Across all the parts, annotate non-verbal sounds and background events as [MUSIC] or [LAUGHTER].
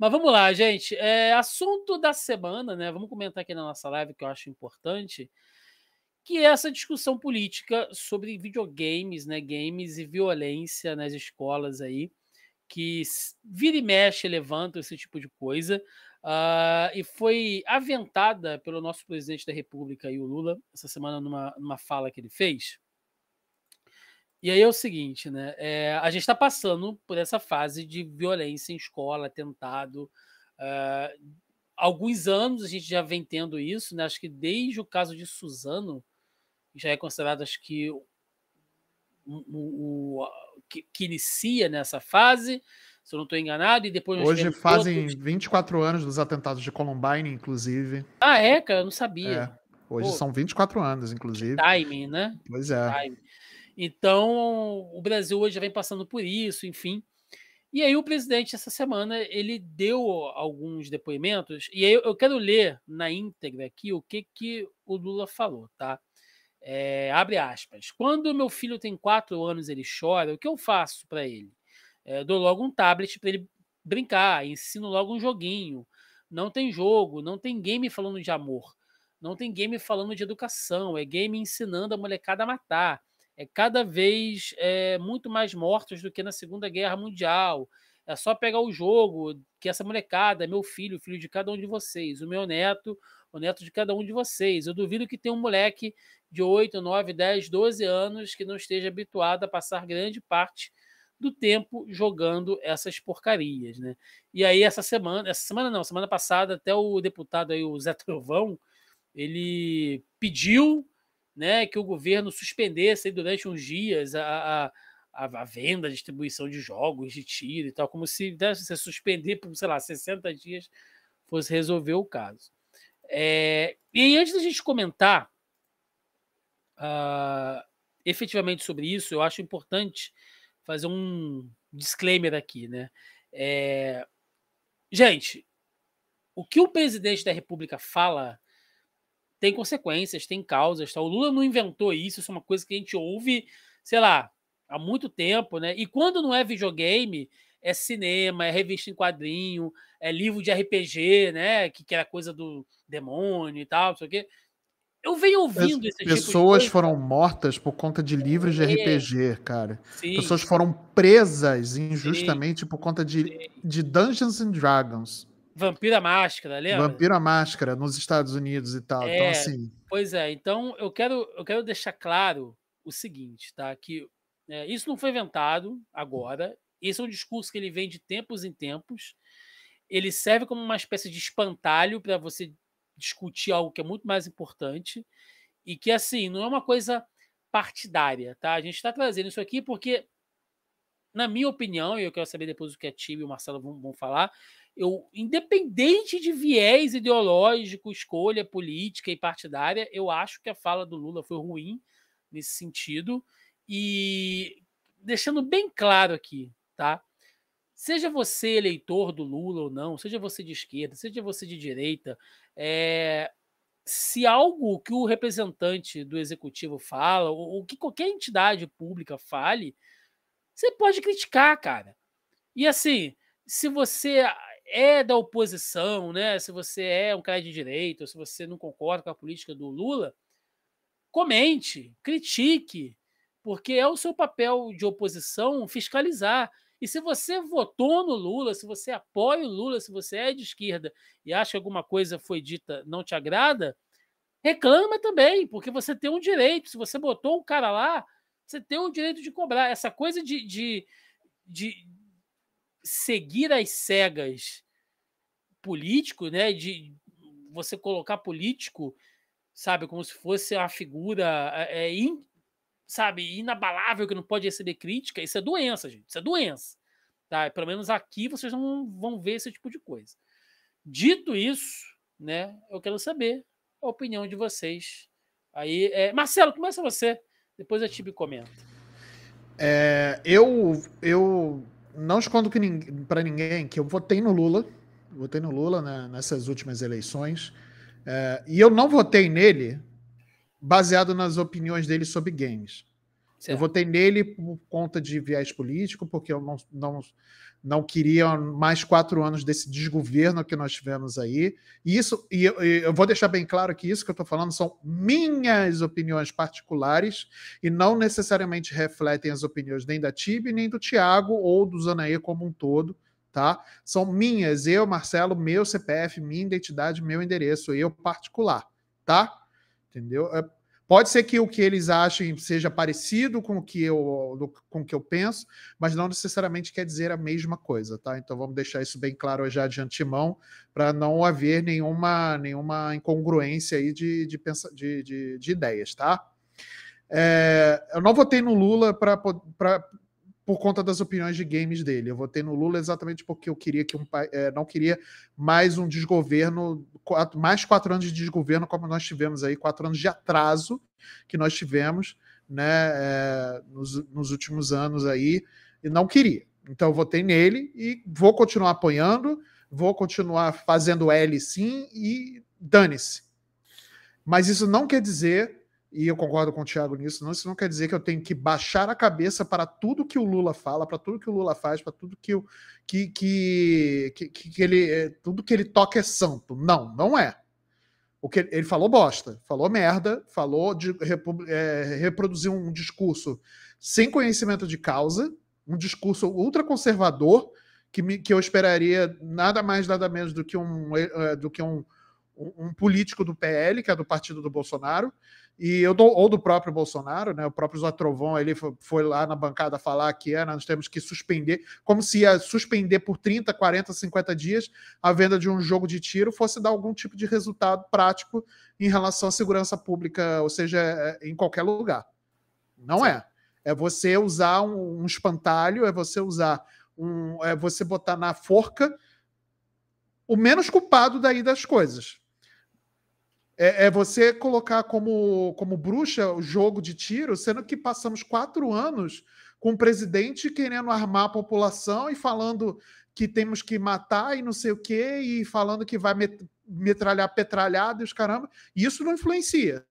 Mas vamos lá, gente. É, assunto da semana, né? Vamos comentar aqui na nossa live que eu acho importante, que é essa discussão política sobre videogames, né? Games e violência nas escolas aí, que vira e mexe, levanta esse tipo de coisa. Uh, e foi aventada pelo nosso presidente da República, o Lula, essa semana numa, numa fala que ele fez. E aí é o seguinte, né? É, a gente está passando por essa fase de violência em escola, atentado. Uh, alguns anos a gente já vem tendo isso, né? Acho que desde o caso de Suzano, já é considerado, acho que, o, o, o que, que, inicia nessa fase, se eu não estou enganado, e depois... Hoje fazem outros... 24 anos dos atentados de Columbine, inclusive. Ah, é, cara? Eu não sabia. É. Hoje Pô, são 24 anos, inclusive. Timing, né? Pois é. Timing. Então, o Brasil hoje já vem passando por isso, enfim. E aí o presidente essa semana ele deu alguns depoimentos e aí eu quero ler na íntegra aqui o que que o Lula falou, tá? É, abre aspas. Quando meu filho tem quatro anos ele chora, o que eu faço para ele? É, dou logo um tablet para ele brincar, ensino logo um joguinho. Não tem jogo, não tem game falando de amor, não tem game falando de educação, é game ensinando a molecada a matar é, cada vez é, muito mais mortos do que na Segunda Guerra Mundial. É só pegar o jogo que essa molecada, meu filho, filho de cada um de vocês, o meu neto, o neto de cada um de vocês. Eu duvido que tenha um moleque de 8, 9, 10, 12 anos que não esteja habituado a passar grande parte do tempo jogando essas porcarias, né? E aí essa semana, essa semana não, semana passada até o deputado aí o Zé Trovão, ele pediu né, que o governo suspendesse durante uns dias a, a, a venda, a distribuição de jogos, de tiro e tal, como se né, você suspender por, sei lá, 60 dias fosse resolver o caso. É, e antes da gente comentar uh, efetivamente sobre isso, eu acho importante fazer um disclaimer aqui, né? É, gente, o que o presidente da República fala tem consequências, tem causas. Tá? O Lula não inventou isso, isso é uma coisa que a gente ouve, sei lá, há muito tempo, né? E quando não é videogame, é cinema, é revista em quadrinho, é livro de RPG, né? Que, que era coisa do demônio e tal, não sei o quê. Eu venho ouvindo As, tipo Pessoas tipo foram mortas por conta de livros de é. RPG, cara. Sim. Pessoas foram presas injustamente Sim. por conta de, de Dungeons and Dragons. Vampira Máscara, lembra? Vampira Máscara, nos Estados Unidos e tal. Então, é, então, assim. Pois é, então eu quero, eu quero deixar claro o seguinte, tá? Que é, isso não foi inventado agora. Esse é um discurso que ele vem de tempos em tempos. Ele serve como uma espécie de espantalho para você discutir algo que é muito mais importante e que, assim, não é uma coisa partidária, tá? A gente está trazendo isso aqui porque, na minha opinião, e eu quero saber depois o que a Tibi e o Marcelo vão, vão falar, eu, independente de viés ideológico, escolha política e partidária, eu acho que a fala do Lula foi ruim nesse sentido. E deixando bem claro aqui, tá? Seja você eleitor do Lula ou não, seja você de esquerda, seja você de direita, é, se algo que o representante do executivo fala, ou, ou que qualquer entidade pública fale, você pode criticar, cara. E assim, se você é da oposição, né? Se você é um cara de direita, ou se você não concorda com a política do Lula, comente, critique, porque é o seu papel de oposição fiscalizar. E se você votou no Lula, se você apoia o Lula, se você é de esquerda e acha que alguma coisa foi dita não te agrada, reclama também, porque você tem um direito. Se você botou um cara lá, você tem o direito de cobrar. Essa coisa de, de, de seguir as cegas político, né? De você colocar político, sabe, como se fosse uma figura é, é, in, sabe, inabalável que não pode receber crítica. Isso é doença, gente. Isso é doença. Tá? Pelo menos aqui vocês não vão ver esse tipo de coisa. Dito isso, né? Eu quero saber a opinião de vocês. Aí, é... Marcelo, começa você. Depois a Tibi comenta. É, eu, eu não escondo para ninguém que eu votei no Lula, votei no Lula né, nessas últimas eleições, é, e eu não votei nele baseado nas opiniões dele sobre games. Certo. Eu votei nele por conta de viés político, porque eu não, não, não queria mais quatro anos desse desgoverno que nós tivemos aí. E isso, e eu, eu vou deixar bem claro que isso que eu estou falando são minhas opiniões particulares e não necessariamente refletem as opiniões nem da Tibi, nem do Tiago ou do Zanaê como um todo. Tá? São minhas, eu, Marcelo, meu CPF, minha identidade, meu endereço, eu particular, tá? Entendeu? É Pode ser que o que eles achem seja parecido com o que eu, com o que eu penso, mas não necessariamente quer dizer a mesma coisa, tá? Então vamos deixar isso bem claro já de antemão, para não haver nenhuma, nenhuma incongruência aí de, de, de, de, de ideias, tá? É, eu não votei no Lula para por conta das opiniões de games dele. Eu votei no Lula exatamente porque eu queria que um é, não queria mais um desgoverno, quatro, mais quatro anos de desgoverno como nós tivemos aí, quatro anos de atraso que nós tivemos, né, é, nos, nos últimos anos aí, e não queria. Então eu votei nele e vou continuar apoiando, vou continuar fazendo L sim e dane-se. Mas isso não quer dizer e eu concordo com o Thiago nisso, não, isso não quer dizer que eu tenho que baixar a cabeça para tudo que o Lula fala, para tudo que o Lula faz, para tudo que, que, que, que, que ele. Eh, tudo que ele toca é santo. Não, não é. O que ele falou bosta, falou merda, falou de é, reproduzir um discurso sem conhecimento de causa, um discurso ultraconservador, que, me, que eu esperaria nada mais, nada menos do que um, eh, do que um um, político do PL, que é do partido do Bolsonaro, e eu ou do próprio Bolsonaro, né? O próprio Zatrovon ele foi, foi, lá na bancada falar que é nós temos que suspender, como se ia suspender por 30, 40, 50 dias a venda de um jogo de tiro fosse dar algum tipo de resultado prático em relação à segurança pública, ou seja, é, é, em qualquer lugar. Não Sim. é. É você usar um, um espantalho, é você usar um, é você botar na forca o menos culpado daí das coisas. É, é, você colocar como, como bruxa o jogo de tiro, sendo que passamos quatro anos com o presidente querendo armar a população e falando que temos que matar e não sei o quê, e falando que vai metralhar petralhada e os caramba. Isso não influencia.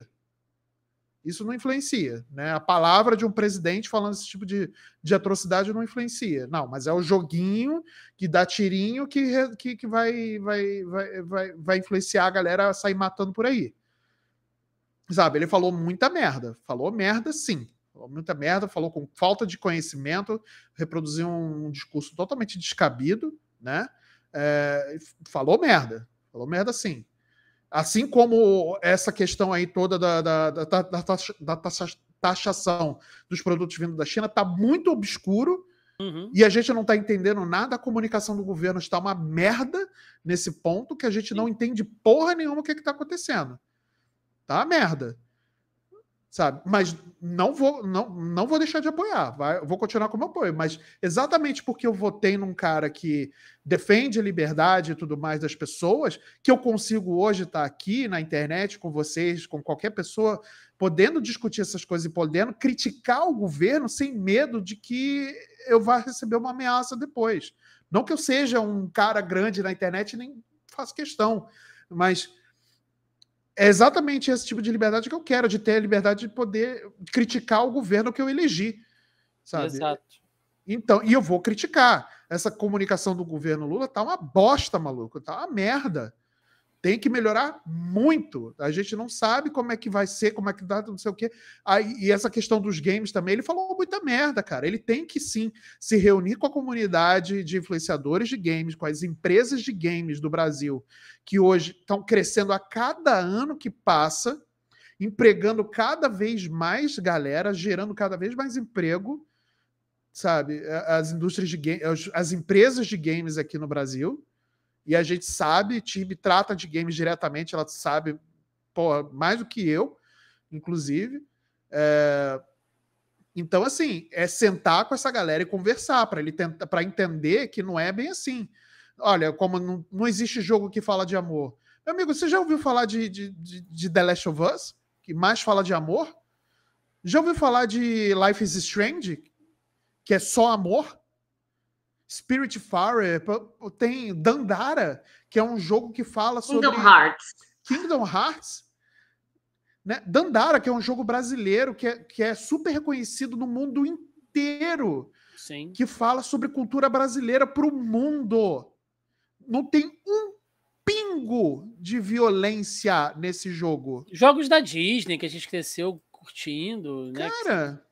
Isso não influencia, né? A palavra de um presidente falando esse tipo de, de atrocidade não influencia. Não, mas é o joguinho que dá tirinho que, que, que vai, vai, vai, vai, vai influenciar a galera a sair matando por aí. Sabe, ele falou muita merda. Falou merda, sim. Falou muita merda, falou com falta de conhecimento, reproduziu um, discurso totalmente descabido, né? É, falou merda. Falou merda, sim. Assim como essa questão aí toda da, da, da, da, da taxa, taxação dos produtos vindo da China está muito obscuro uhum. e a gente não está entendendo nada. A comunicação do governo está uma merda nesse ponto que a gente Sim. não entende porra nenhuma o que é está acontecendo. Tá uma merda. Sabe? Mas não vou, não, não vou deixar de apoiar, vai, vou continuar com o meu apoio, mas exatamente porque eu votei num cara que defende a liberdade e tudo mais das pessoas, que eu consigo hoje estar tá aqui na internet com vocês, com qualquer pessoa, podendo discutir essas coisas e podendo criticar o governo sem medo de que eu vá receber uma ameaça depois. Não que eu seja um cara grande na internet, nem faço questão, mas é exatamente esse tipo de liberdade que eu quero, de ter a liberdade de poder criticar o governo que eu elegi, sabe? Exato. Então, e eu vou criticar. Essa comunicação do governo Lula tá uma bosta, maluco, tá uma merda tem que melhorar muito. A gente não sabe como é que vai ser, como é que dá, não sei o quê. Aí, e essa questão dos games também, ele falou muita merda, cara. Ele tem que sim se reunir com a comunidade de influenciadores de games, com as empresas de games do Brasil, que hoje estão crescendo a cada ano que passa, empregando cada vez mais galera, gerando cada vez mais emprego, sabe? As indústrias de games, as empresas de games aqui no Brasil e a gente sabe, time trata de games diretamente, ela sabe porra, mais do que eu, inclusive. É... Então, assim, é sentar com essa galera e conversar para ele tentar, para entender que não é bem assim. Olha, como não, não existe jogo que fala de amor. Meu amigo, você já ouviu falar de, de, de, de The Last of Us, que mais fala de amor? Já ouviu falar de Life is Strange, que é só amor? Spirit Fire, é, tem Dandara, que é um jogo que fala sobre. Kingdom Hearts. Kingdom Hearts. Né? Dandara, que é um jogo brasileiro que é, que é super reconhecido no mundo inteiro. Sim. Que fala sobre cultura brasileira para o mundo. Não tem um pingo de violência nesse jogo. Jogos da Disney que a gente cresceu curtindo, né, Cara,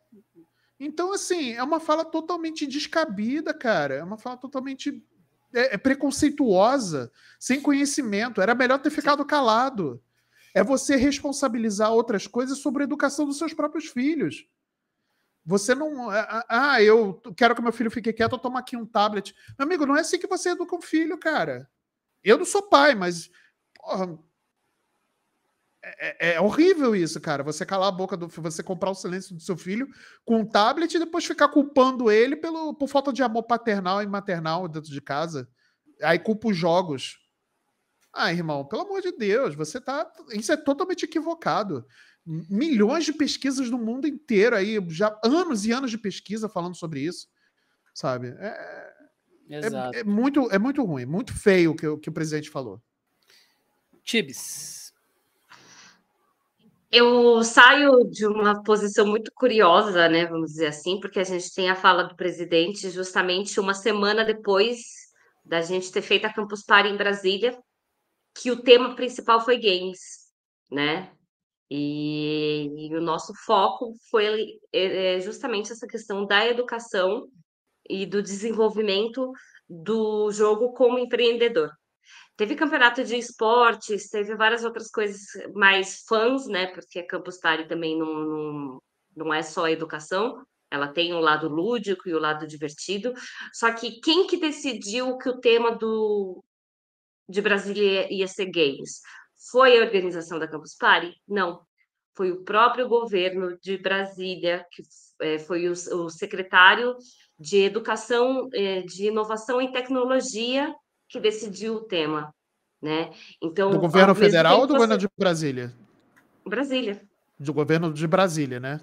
então, assim, é uma fala totalmente descabida, cara. É uma fala totalmente é, é preconceituosa, sem conhecimento. Era melhor ter ficado calado. É você responsabilizar outras coisas sobre a educação dos seus próprios filhos. Você não. É, é, ah, eu quero que meu filho fique quieto, eu tomo aqui um tablet. Meu amigo, não é assim que você educa um filho, cara. Eu não sou pai, mas porra, é, é, é, horrível isso, cara. Você calar a boca do você comprar o silêncio do seu filho com um tablet e depois ficar culpando ele pelo, por falta de amor paternal e maternal dentro de casa. Aí culpa os jogos. Ah, irmão, pelo amor de Deus, você tá. Isso é totalmente equivocado. Milhões de pesquisas no mundo inteiro aí, já anos e anos de pesquisa falando sobre isso. Sabe? É, é, é muito, é muito ruim, muito feio o que, que o presidente falou. Tibis eu saio de uma posição muito curiosa, né? Vamos dizer assim, porque a gente tem a fala do presidente justamente uma semana depois da gente ter feito a Campus Party em Brasília, que o tema principal foi games, né? E, e o nosso foco foi é, é, justamente essa questão da educação e do desenvolvimento do jogo como empreendedor, Teve campeonato de esportes, teve várias outras coisas mais fãs, né? Porque a Campus Party também não, não, não é só educação, ela tem o um lado lúdico e o um lado divertido. Só que quem que decidiu que o tema do de Brasília ia ser games? Foi a organização da Campus Party? Não. Foi o próprio governo de Brasília, que é, foi o, o, secretário de Educação, é, de Inovação e Tecnologia, que decidiu o tema, né? Então, do governo federal ou do você... governo de Brasília? Brasília. Do governo de Brasília, né?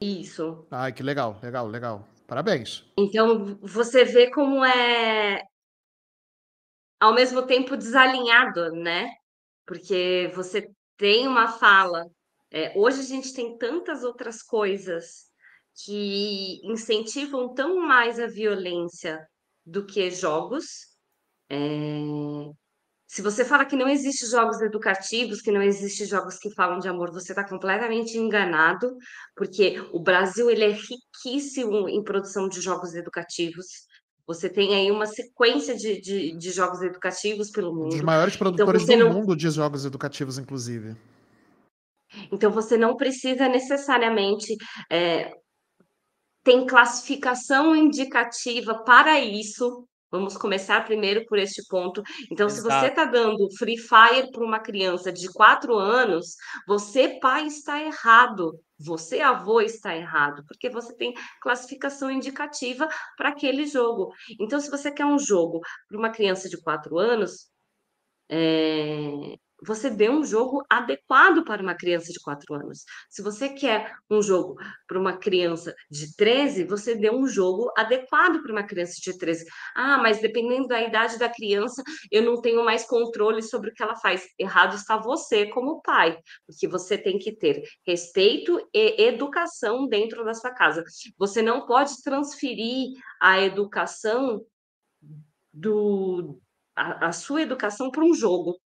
Isso. Ah, que legal, legal, legal. Parabéns. Então, você vê como é ao mesmo tempo desalinhado, né? Porque você tem uma fala. É, hoje a gente tem tantas outras coisas que incentivam tão mais a violência do que jogos, é... Se você fala que não existe jogos educativos, que não existe jogos que falam de amor, você está completamente enganado, porque o Brasil ele é riquíssimo em produção de jogos educativos. Você tem aí uma sequência de, de, de jogos educativos pelo mundo. Um dos maiores então, produtores então, do não... mundo de jogos educativos, inclusive. Então você não precisa necessariamente é, tem classificação indicativa para isso. Vamos começar primeiro por este ponto. Então, Exato. se você está dando Free Fire para uma criança de quatro anos, você, pai, está errado. Você, avô, está errado, porque você tem classificação indicativa para aquele jogo. Então, se você quer um jogo para uma criança de quatro anos, é você dê um jogo adequado para uma criança de 4 anos. Se você quer um jogo para uma criança de 13, você dê um jogo adequado para uma criança de 13. Ah, mas dependendo da idade da criança, eu não tenho mais controle sobre o que ela faz. Errado está você como pai, porque você tem que ter respeito e educação dentro da sua casa. Você não pode transferir a educação do a, a sua educação para um jogo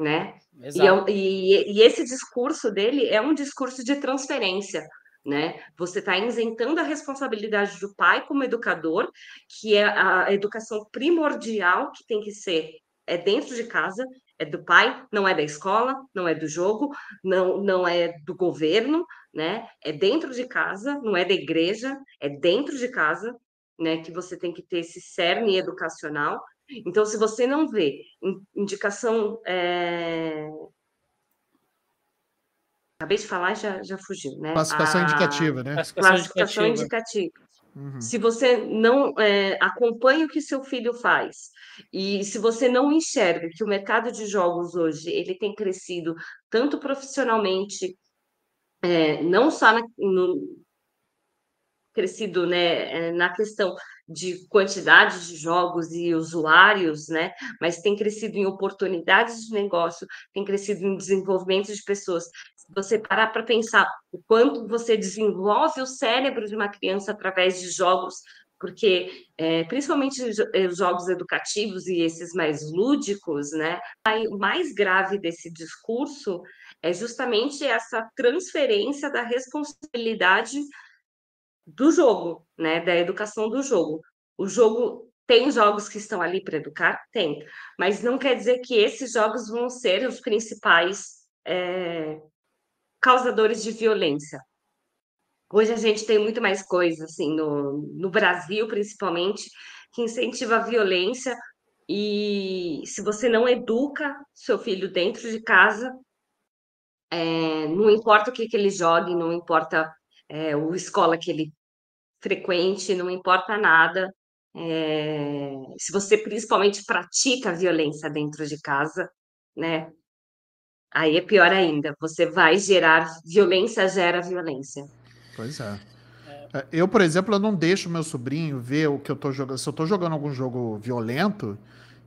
né? É Exato. E, e, e esse discurso dele é um discurso de transferência, né? Você está isentando a responsabilidade do pai como educador, que é a educação primordial que tem que ser é dentro de casa, é do pai, não é da escola, não é do jogo, não não é do governo, né? É dentro de casa, não é da igreja, é dentro de casa, né? Que você tem que ter esse cerne educacional então, se você não vê indicação. É... Acabei de falar já, já fugiu, né? Classificação a... Ah, indicativa, né? Classificação, indicativa. indicativa. Uhum. Se você não é, acompanha o que seu filho faz e se você não enxerga que o mercado de jogos hoje ele tem crescido tanto profissionalmente, é, não só na, no, crescido né, na questão de quantidade de jogos e usuários, né? Mas tem crescido em oportunidades de negócio, tem crescido em desenvolvimento de pessoas. Se você parar para pensar o quanto você desenvolve o cérebro de uma criança através de jogos, porque é, principalmente os eh, jogos educativos e esses mais lúdicos, né? O mais grave desse discurso é justamente essa transferência da responsabilidade do jogo, né? Da educação do jogo. O jogo tem jogos que estão ali para educar? Tem. Mas não quer dizer que esses jogos vão ser os principais é, causadores de violência. Hoje a gente tem muito mais coisa, assim, no, no Brasil, principalmente, que incentiva a violência. E se você não educa seu filho dentro de casa, é, não importa o que, que ele jogue, não importa é, escola que ele frequente, não importa nada. É, se você principalmente pratica violência dentro de casa, né? Aí é pior ainda. Você vai gerar violência, gera violência. Pois é. É. é. Eu, por exemplo, eu não deixo meu sobrinho ver o que eu tô jogando. Se eu tô jogando algum jogo violento,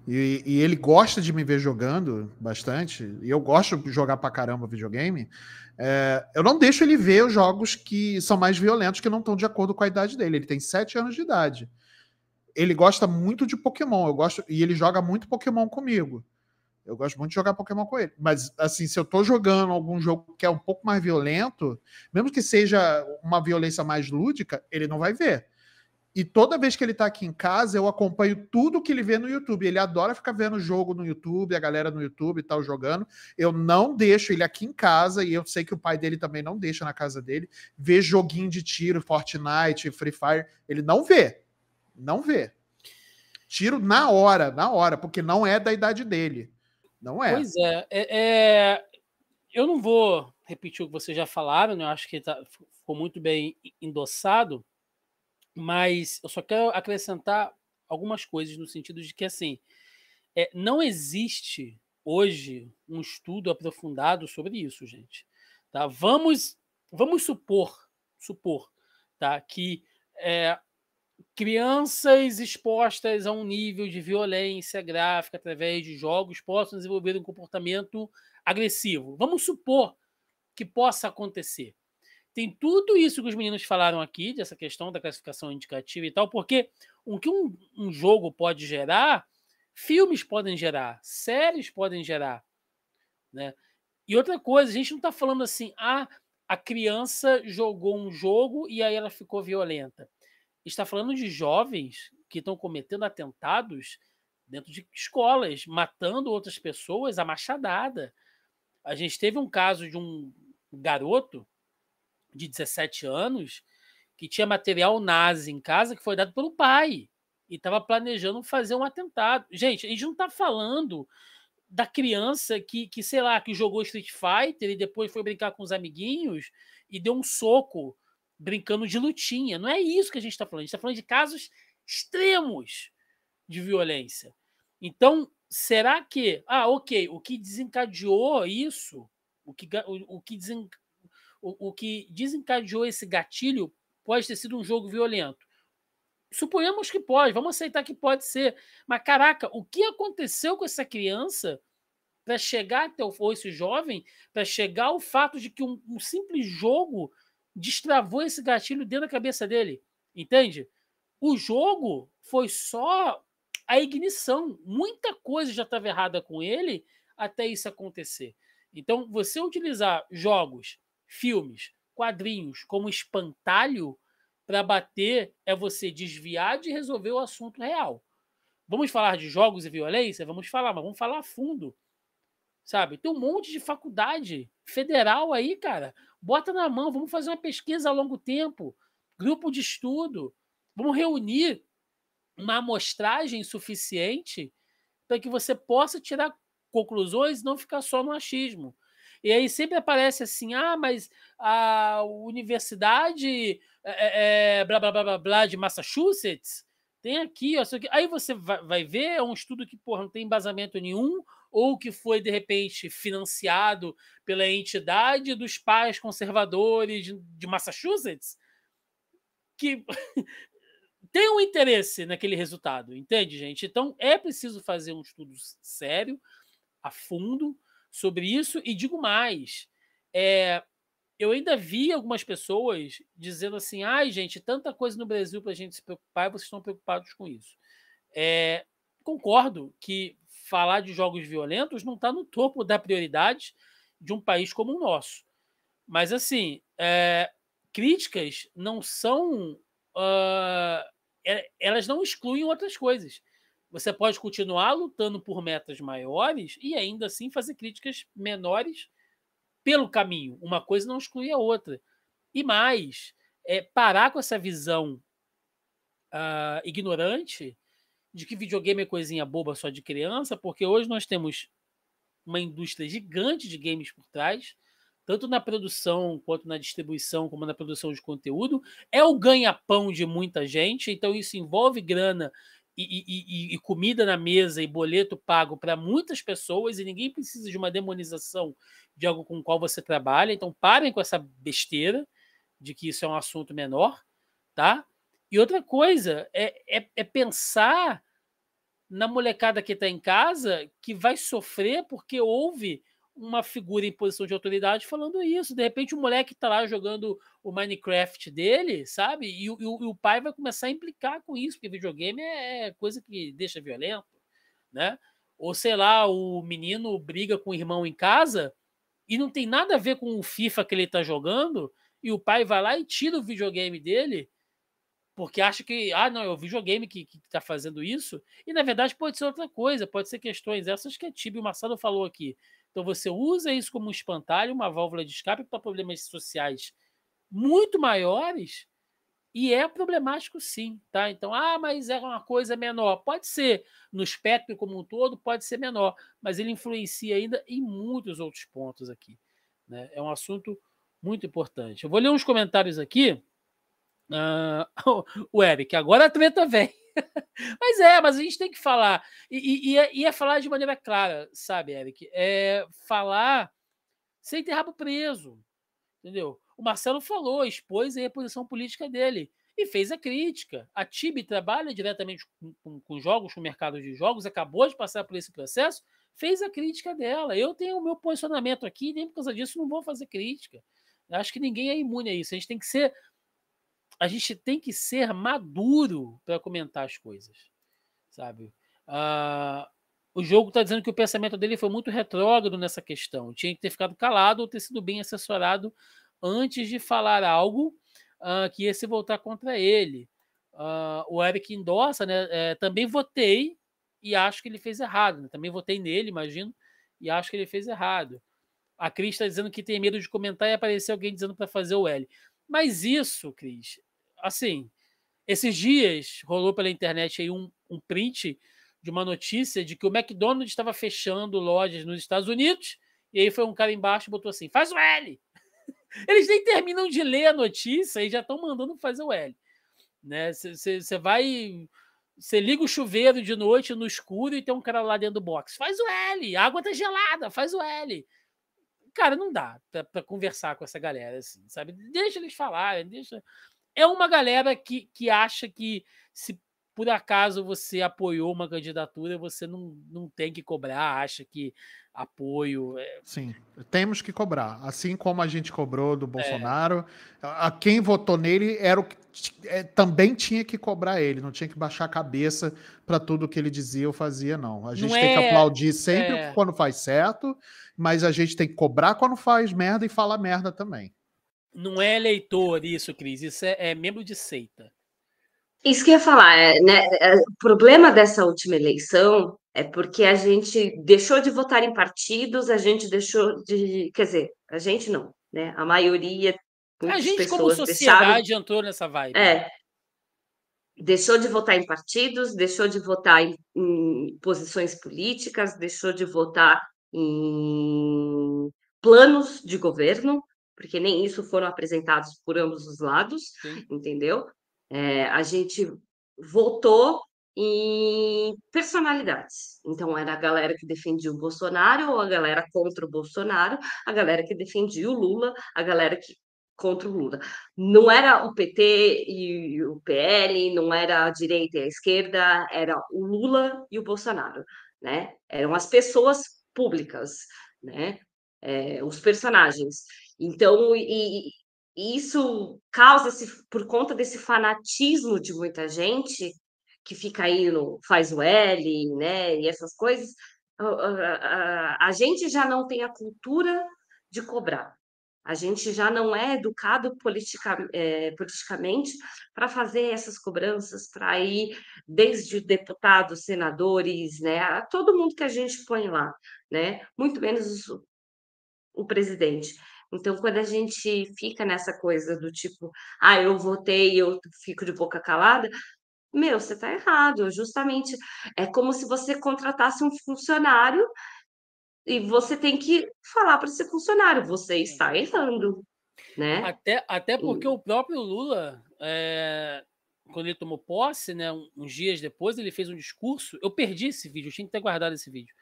e, e, ele gosta de me ver jogando bastante, e eu gosto de jogar pra caramba videogame. É, eu não deixo ele ver os jogos que são mais violentos, que não estão de acordo com a idade dele. Ele tem 7 anos de idade. Ele gosta muito de Pokémon, eu gosto, e ele joga muito Pokémon comigo. Eu gosto muito de jogar Pokémon com ele. Mas, assim, se eu tô jogando algum jogo que é um pouco mais violento, mesmo que seja uma violência mais lúdica, ele não vai ver. E toda vez que ele tá aqui em casa, eu acompanho tudo que ele vê no YouTube. Ele adora ficar vendo jogo no YouTube, a galera no YouTube e tal jogando. Eu não deixo ele aqui em casa, e eu sei que o pai dele também não deixa na casa dele, ver joguinho de tiro, Fortnite, Free Fire. Ele não vê. Não vê. Tiro na hora, na hora, porque não é da idade dele. Não é. Pois é. é, é... Eu não vou repetir o que vocês já falaram, né? Eu acho que tá... ficou muito bem endossado mas eu só quero acrescentar algumas coisas no sentido de que, assim, é, não existe hoje um estudo aprofundado sobre isso, gente. Tá? Vamos, vamos supor, supor, tá? que é, crianças expostas a um nível de violência gráfica através de jogos possam desenvolver um comportamento agressivo. Vamos supor que possa acontecer tem tudo isso que os meninos falaram aqui, dessa questão da classificação indicativa e tal, porque o que um, um jogo pode gerar, filmes podem gerar, séries podem gerar. Né? E outra coisa, a gente não está falando assim, ah, a criança jogou um jogo e aí ela ficou violenta. Está falando de jovens que estão cometendo atentados dentro de escolas, matando outras pessoas a machadada. A gente teve um caso de um garoto de 17 anos que tinha material nazi em casa que foi dado pelo pai e estava planejando fazer um atentado. Gente, a gente não está falando da criança que, que, sei lá, que jogou Street Fighter e depois foi brincar com os amiguinhos e deu um soco brincando de lutinha. Não é isso que a gente está falando. A gente está falando de casos extremos de violência. Então, será que. Ah, ok, o que desencadeou isso, o que, o, o que o, o que desencadeou esse gatilho pode ter sido um jogo violento. Suponhamos que pode, vamos aceitar que pode ser. Mas caraca, o que aconteceu com essa criança para chegar até o, ou esse jovem para chegar ao fato de que um, um simples jogo destravou esse gatilho dentro da cabeça dele? Entende? O jogo foi só a ignição. Muita coisa já estava errada com ele até isso acontecer. Então, você utilizar jogos filmes, quadrinhos como espantalho para bater é você desviar de resolver o assunto real. Vamos falar de jogos e violência? Vamos falar, mas vamos falar a fundo. Sabe? Tem um monte de faculdade federal aí, cara. Bota na mão, vamos fazer uma pesquisa a longo tempo, grupo de estudo. Vamos reunir uma amostragem suficiente para que você possa tirar conclusões e não ficar só no achismo. E aí sempre aparece assim: ah, mas a universidade é, é, blá, blá, blá, blá, blá de Massachusetts tem aqui, ó, aqui. aí você vai, vai, ver, é um estudo que porra, não tem embasamento nenhum, ou que foi, de repente, financiado pela entidade dos pais conservadores de, de Massachusetts, que [LAUGHS] tem um interesse naquele resultado, entende, gente? Então é preciso fazer um estudo sério, a fundo, sobre isso. E digo mais, é, eu ainda vi algumas pessoas dizendo assim: ai, gente, tanta coisa no Brasil para a gente se preocupar e vocês estão preocupados com isso. É, concordo que falar de jogos violentos não está no topo da prioridade de um país como o nosso. Mas, assim, é, críticas não são. Uh, elas não excluem outras coisas. Você pode continuar lutando por metas maiores e ainda assim fazer críticas menores pelo caminho. Uma coisa não exclui a outra. E mais, é parar com essa visão uh, ignorante de que videogame é coisinha boba só de criança, porque hoje nós temos uma indústria gigante de games por trás, tanto na produção quanto na distribuição, como na produção de conteúdo, é o ganha-pão de muita gente, então isso envolve grana e, e, e, comida na mesa e boleto pago para muitas pessoas e ninguém precisa de uma demonização de algo com o qual você trabalha. Então parem com essa besteira de que isso é um assunto menor, tá? E outra coisa é, é, é pensar na molecada que está em casa que vai sofrer porque houve uma figura em posição de autoridade falando isso. De repente, o moleque tá lá jogando o Minecraft dele, sabe? E, e, e o pai vai começar a implicar com isso, porque videogame é, é coisa que deixa violento, né? Ou sei lá, o menino briga com o irmão em casa e não tem nada a ver com o FIFA que ele tá jogando, e o pai vai lá e tira o videogame dele. Porque acha que, ah, não, é o videogame que, que tá fazendo isso. E na verdade pode ser outra coisa, pode ser questões essas que a Tibio Marcelo falou aqui então você usa isso como um espantalho, uma válvula de escape para problemas sociais muito maiores e é problemático sim, tá? Então, ah, mas é uma coisa menor. Pode ser, no espectro como um todo, pode ser menor, mas ele influencia ainda em muitos outros pontos aqui. Né? É um assunto muito importante. Eu vou ler uns comentários aqui. Uh, [LAUGHS] o Eric, agora a treta vem. [LAUGHS] mas é, mas a gente tem que falar. E, e, é, e é falar de maneira clara, sabe, Eric? É falar sem ter rabo preso. Entendeu? O Marcelo falou, expôs a posição política dele e fez a crítica. A TIB trabalha diretamente com, com, com jogos, com o mercado de jogos, acabou de passar por esse processo, fez a crítica dela. Eu tenho o meu posicionamento aqui, nem por causa disso não vou fazer crítica. Acho que ninguém é imune a isso. A gente tem que ser a gente tem que ser maduro para comentar as coisas, sabe? Ah, o jogo está dizendo que o pensamento dele foi muito retrógrado nessa questão. Tinha que ter ficado calado ou ter sido bem assessorado antes de falar algo ah, que ia se voltar contra ele. Ah, o Eric endossa, né? É, também votei e acho que ele fez errado. Né? Também votei nele, imagino, e acho que ele fez errado. A Cris está dizendo que tem medo de comentar e aparecer alguém dizendo para fazer o L. Mas isso, Cris, assim, esses dias rolou pela internet aí um, um print de uma notícia de que o McDonald's estava fechando lojas nos Estados Unidos, e aí foi um cara embaixo e botou assim: faz o L! [LAUGHS] Eles nem terminam de ler a notícia e já estão mandando fazer o L. Né? Você vai. Você liga o chuveiro de noite no escuro e tem um cara lá dentro do box. Faz o L, a água tá gelada, faz o L. Cara, não dá para conversar com essa galera assim, sabe? Deixa eles falarem, deixa é uma galera que, que acha que se por acaso você apoiou uma candidatura, você não, não tem que cobrar, acha que apoio. É... Sim, temos que cobrar. Assim como a gente cobrou do é. Bolsonaro, é. a, quem votou nele era o que é, também tinha que cobrar ele, não tinha que baixar a cabeça para tudo que ele dizia ou fazia, não. A gente não tem que é, aplaudir sempre é. quando faz certo, mas a gente tem que cobrar quando faz merda e falar merda também. Não é eleitor isso, Cris, isso é, é membro de seita. Isso que eu ia falar, é, né, é, é, o problema dessa última eleição é porque a gente deixou de votar em partidos, a gente deixou de. Quer dizer, a gente não, né? A maioria. A gente, como sociedade, deixaram, entrou nessa vibe. É. Deixou de votar em partidos, deixou de votar em, em posições políticas, deixou de votar em planos de governo, porque nem isso foram apresentados por ambos os lados, Sim. entendeu? É, a gente votou em personalidades. Então, era a galera que defendia o Bolsonaro, ou a galera contra o Bolsonaro, a galera que defendia o Lula, a galera que contra o Lula. Não era o PT e o PL, não era a direita e a esquerda, era o Lula e o Bolsonaro, né? Eram as pessoas públicas, né? É, os personagens. Então, e, e isso causa esse, por conta desse fanatismo de muita gente que fica aí no faz o L, né, e essas coisas, a, a, a, a gente já não tem a cultura de cobrar. A gente já não é educado politica, é, politicamente para fazer essas cobranças, para ir desde deputados, senadores, né, a todo mundo que a gente põe lá, né, muito menos o, o presidente. Então, quando a gente fica nessa coisa do tipo, ah, eu votei e eu fico de boca calada, meu, você está errado. Justamente é como se você contratasse um funcionário e você tem que falar para esse funcionário, você está errando. Né? Até, até porque e... o próprio Lula, é, quando ele tomou posse, né, uns dias depois, ele fez um discurso. Eu perdi esse vídeo, eu tinha que ter guardado esse vídeo.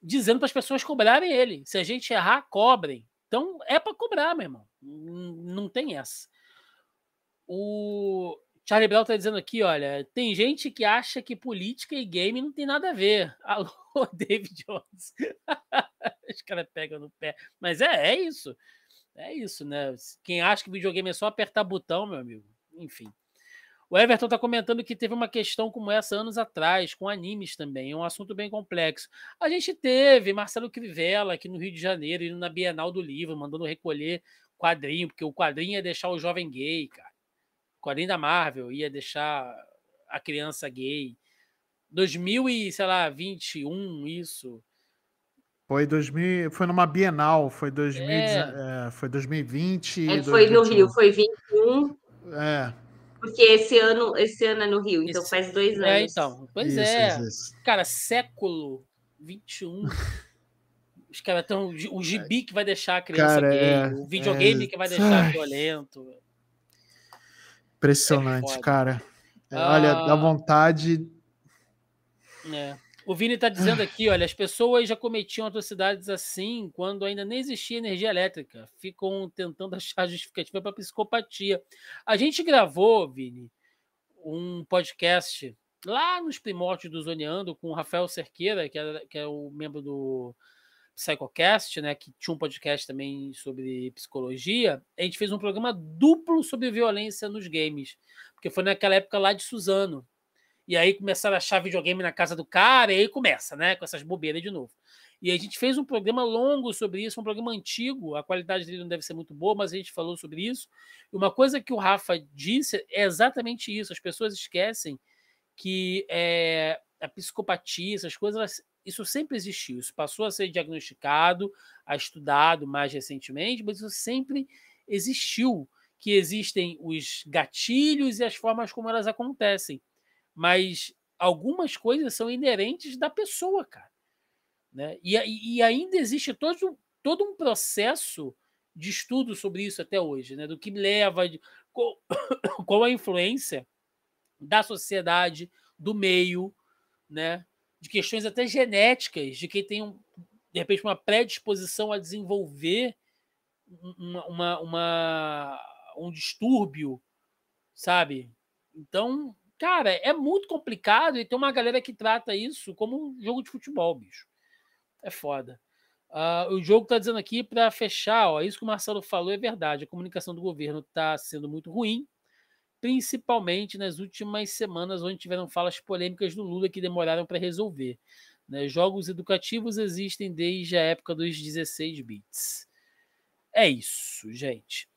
Dizendo para as pessoas cobrarem ele. Se a gente errar, cobrem. Então é para cobrar, meu irmão. Não tem essa. O Charlie Brown tá dizendo aqui, olha, tem gente que acha que política e game não tem nada a ver. [LAUGHS] Alô, David Jones. [LAUGHS] Os caras pegam no pé. Mas é, é isso. É isso, né? Quem acha que videogame é só apertar botão, meu amigo. Enfim. O Everton está comentando que teve uma questão como essa anos atrás, com animes também, é um assunto bem complexo. A gente teve Marcelo Crivella aqui no Rio de Janeiro, indo na Bienal do Livro, mandando recolher quadrinho, porque o quadrinho ia deixar o jovem gay, cara. O quadrinho da Marvel ia deixar a criança gay. 2000 e, sei lá, 21, isso. Foi 2000, foi numa Bienal, foi, 2000, é. É, foi 2020. É, foi 2021. no Rio, foi 21. É, porque esse ano, esse ano é no Rio, então faz dois é, anos. É, então. Pois isso, é. Isso. Cara, século 21. [LAUGHS] Os caras estão. O gibi que vai deixar a criança cara, gay, é, o videogame é... que vai deixar Ai. violento. Impressionante, é cara. Olha, ah... dá vontade. É. O Vini está dizendo aqui, olha, as pessoas já cometiam atrocidades assim quando ainda nem existia energia elétrica. Ficam tentando [LAUGHS] achar justificativa para psicopatia. A gente gravou, Vini, um podcast lá nos primórdios do Zoneando com o Rafael Cerqueira, que, era, que é o membro do Psychocast, né, que tinha um podcast também sobre psicologia, a gente fez um programa duplo sobre violência nos games, porque foi naquela época lá de Suzano, e aí começaram a achar videogame na casa do cara, e aí começa, né? Com essas bobeiras de novo. E a gente fez um programa longo sobre isso, um programa antigo, a qualidade dele não deve ser muito boa, mas a gente falou sobre isso. E uma coisa que o Rafa disse é exatamente isso: as pessoas esquecem que é, a psicopatia, essas coisas, isso sempre existiu. Isso passou a ser diagnosticado, a estudado mais recentemente, mas isso sempre existiu. Que existem os gatilhos e as formas como elas acontecem mas algumas coisas são inerentes da pessoa, cara. Né? E, e ainda existe todo, todo um processo de estudo sobre isso até hoje, né? do que leva, de, qual, [COUGHS] qual a influência da sociedade, do meio, né? de questões até genéticas, de quem tem, um, de repente, uma predisposição a desenvolver uma, uma, uma um distúrbio, sabe? Então, Cara, é muito complicado e tem uma galera que trata isso como um jogo de futebol, bicho. É foda. Uh, o jogo está dizendo aqui para fechar, ó, isso que o Marcelo falou é verdade. A comunicação do governo está sendo muito ruim, principalmente nas últimas semanas, onde tiveram falas polêmicas do Lula que demoraram para resolver. Né? Jogos educativos existem desde a época dos 16 bits. É isso, gente.